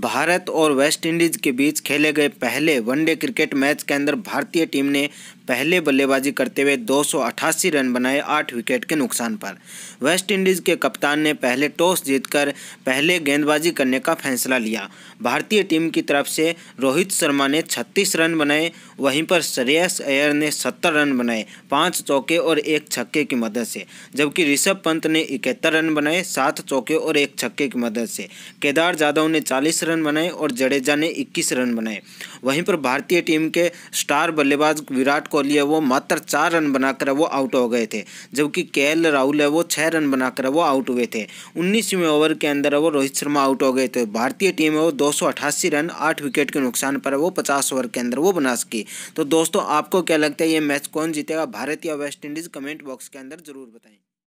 भारत और वेस्टइंडीज के बीच खेले गए पहले वनडे क्रिकेट मैच के अंदर भारतीय टीम ने पहले बल्लेबाजी करते हुए 288 रन बनाए आठ विकेट के नुकसान पर वेस्टइंडीज़ के कप्तान ने पहले टॉस जीतकर पहले गेंदबाजी करने का फैसला लिया भारतीय टीम की तरफ से रोहित शर्मा ने 36 रन बनाए वहीं पर श्रेयस अयर ने 70 रन बनाए पाँच चौके और एक छक्के की मदद से जबकि ऋषभ पंत ने इकहत्तर रन बनाए सात चौके और एक छक्के की मदद से केदार जाधव ने चालीस रन बनाए और जडेजा ने इक्कीस रन बनाए वहीं पर भारतीय टीम के स्टार बल्लेबाज विराट कोहली है वो मात्र चार रन बनाकर वो आउट हो गए थे जबकि के राहुल है वो छः रन बनाकर वो आउट हुए थे उन्नीसवें ओवर के अंदर वो रोहित शर्मा आउट हो गए थे भारतीय टीम है वो दो रन आठ विकेट के नुकसान पर वो पचास ओवर के अंदर वो बना सकी तो दोस्तों आपको क्या लगता है ये मैच कौन जीतेगा भारत या वेस्ट इंडीज़ कमेंट बॉक्स के अंदर ज़रूर बताएं